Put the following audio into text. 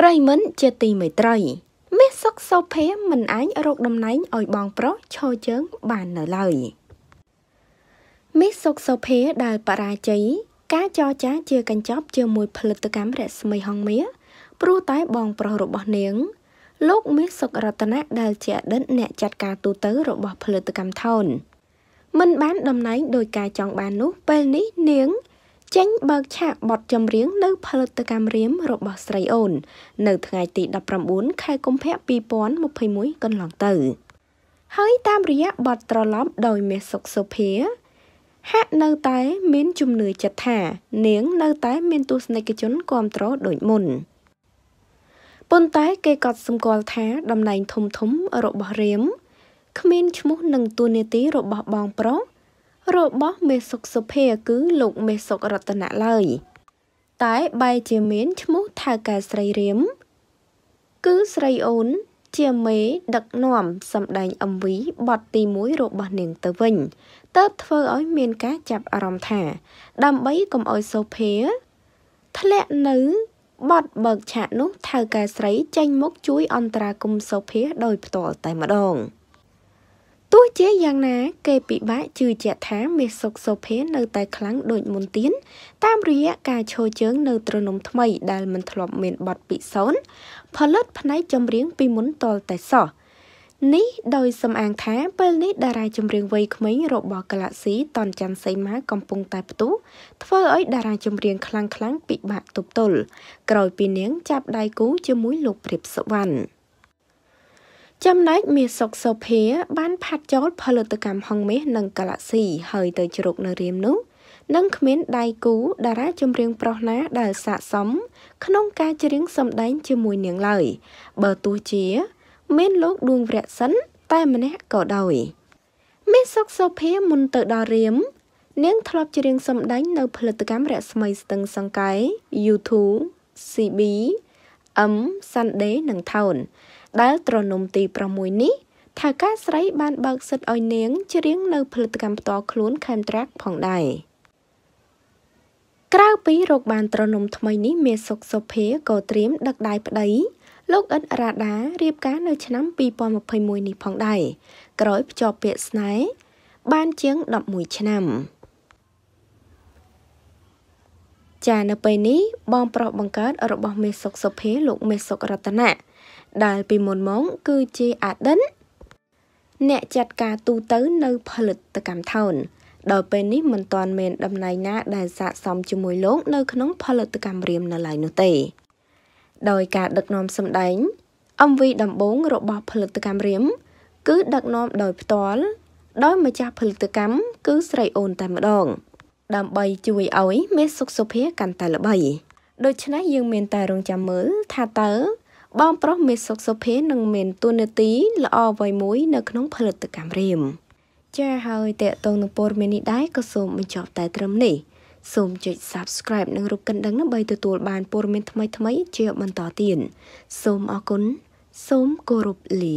ប្រិមិនជាទីមេត្រីមាសសុកសុភាមិនអាចរកតំណែងឲ្យបងប្រុសឈរជើងបាននៅឡើយមាសសុកសុភាដែលបរាជ័យការចរចាជាកញ្ចប់ជាមួយផលិតកម្មរស្មីហងមាសព្រោះតែបងប្រុសរបស់នាងលោកមាសសុករតនៈដែលជាអតីតអ្នកចាត់ការទូទៅរបស់ផលិតកម្មថោនមិនបានតំណែងដោយការចង់បាននោះ ពេលនេះនាងចេញបើកឆាកបទចម្រៀងនៅ ផលិតកម្មរៀមរបស់ស្រីអូន នៅថ្ងៃទី19ខែកុម្ភៈ2021កន្លងទៅ ហើយតាមរយៈបទត្រឡប់ដោយមាសសុកសុភាហាក់នៅតែមាន ជំនឿចិត្តថា នាងនៅតែ មានទស្សនិកជនគ្រប់គ្រងដូចមុនប៉ុន្តែគេក៏សម្គាល់ថាតំណែងធំធំរបស់រៀមគ្មានឈ្មោះនឹងតួនាទីរបស់បងប្រុសរបស់មេសុកសុភា គឺលោកមេសុករតនៈឡើយ តែបែរជាមានឈ្មោះថៅកែស្រីរៀមគឺស្រីអូន ជាមេ ដឹកនាំសម្ដែង MV បទទី1របស់នាងទៅវិញតើបធ្វើឲ្យមានការចាប់អារម្មណ៍ថា ដើម្បីកុំឲ្យសូភាធ្លាក់នៅបទបើកឆាកនោះថៅកែស្រីចេញមុខជួយអន្តរាគមសូភាដោយផ្ទាល់តែម្ដង។ោះជាយ៉ាងណាគេពិបាកជឿជាក់ថាមាសសុកសូភេនៅតែខ្លាំងដូចមុនទៀតតាមរយៈការឈរជើងនៅត្រនំថ្មីដែលមិនធ្លាប់មានបទពិសោធន៍ផលិតផ្នែកចម្រៀងពីមុនតលតែសោះនេះដោយសំអាងថា ពេលនេះតារាចម្រៀងវ័យក្មេងរបស់កាឡាស៊ីតនច័ន្ទសីមាកំពុងតែផ្ទុះធ្វើឲ្យតារាចម្រៀងខ្លាំងៗពិបាកទប់ទល់ក្រោយពីនាងចាប់ដៃគូជាមួយលោកព្រាបសវណ្ណចំណែកមាសសុកសុភាបានផាត់ចោលផលិតកម្មហងមាសនិងកាឡាស៊ីហើយទៅជ្រកនៅរៀមនោះ និងគ្មានដៃគូតារាចម្រៀង ប្រុសណា ដែលស័កសមក្នុងការច្រៀងសម្ដែង ជាមួយនាងឡើយ បើទោះជា មានលោកឌួងវរៈសិន តែម្នាក់ក៏ដោយមានសុកសុភាមុនទៅដល់រៀមនាងធ្លាប់ច្រៀងសម្ដែងនៅផលិតកម្មរស្មីស្ទឹងសង្កែ YouTube CB M Sunday និង Town ដែលត្រនំទី6នេះថៅកែស្រីបានបើកសិទ្ធឲ្យនាងច្រៀងនៅផលិតកម្មផ្ទាល់ខ្លួន Camtrack ផងដែរក្រៅពីរកបានត្រនំថ្មីនេះមានសុកសុភាក៏ត្រៀមដឹកដៃប្តីលោកអិតរ៉ាដារៀបការនៅឆ្នាំ2021នេះផងដែរក្រោយភ្ជាប់ពាក្យស្នេហ៍បានជាង11ឆ្នាំ ចានៅពេលនេះបង ប្រុសបង្កើត របស់មេសុកសុភាលោកមេសុករតនាដែលពីមុនមកគឺជាអាដិនអ្នកចាត់ការទូទៅ នៅផលិតកម្មថោនដល់ពេលនេះមិនទាន់មានតំណែងណា ដែលស័ក្តិសមជាមួយលោកនៅក្នុងផលិតកម្មរៀមនៅឡើយនោះទេ ដោយការដឹកនាំសម្ដែង MV ដំបូងរបស់ផលិតកម្មរៀមគឺដឹកនាំដោយផ្ទាល់ដោយម្ចាស់ផលិតកម្មគឺស្រីអូនតែម្ដង ដើម្បីជួយឲ្យមានសុខសុភាកាន់តែល្បីដូច្នេះយើងមានតែរងចាំមើលថាតើបងប្រុសមេសុកសុភានឹងមានទូនាទីល្អអ្វីមួយ នៅក្នុង ផលិតកម្មរៀមចា៎ហើយតេតងនឹងព័ត៌មាននេះដែរក៏សូមបញ្ចប់តែត្រឹមនេះសូមចុច Subscribe និងរូបកណ្ដឹងដើម្បីទទួលបានព័ត៌មានថ្មីៗជាបន្តទៀតសូមអរគុណសូមគោរពលា